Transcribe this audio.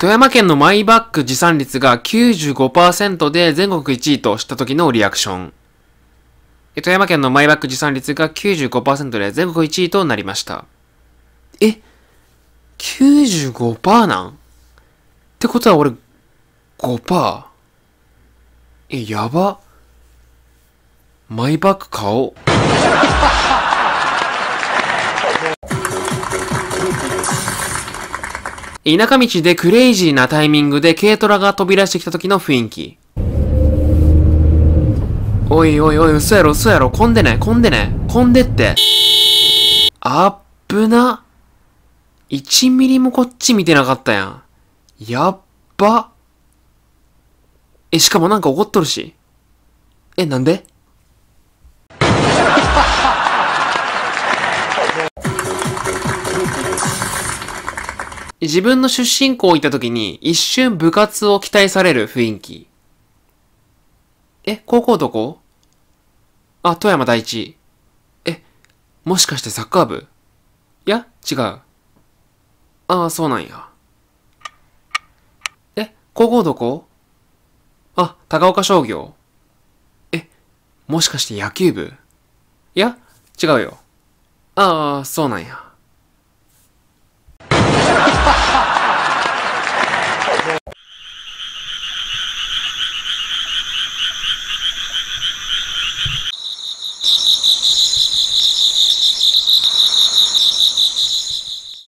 富山県のマイバッグ持参率が95%で全国1位とした時のリアクション。富山県のマイバッグ持参率が95%で全国1位となりました。え ?95% なんってことは俺 5%? え、やば。マイバッグ買おう。田舎道でクレイジーなタイミングで軽トラが飛び出してきた時の雰囲気。おいおいおい、嘘やろ嘘やろ、混んでない、混んでない、混んでって。あっぶな。1ミリもこっち見てなかったやん。やっば。え、しかもなんか怒っとるし。え、なんで自分の出身校行った時に一瞬部活を期待される雰囲気。え、高校どこあ、富山第一。え、もしかしてサッカー部いや、違う。ああ、そうなんや。え、高校どこあ、高岡商業。え、もしかして野球部いや、違うよ。ああ、そうなんや。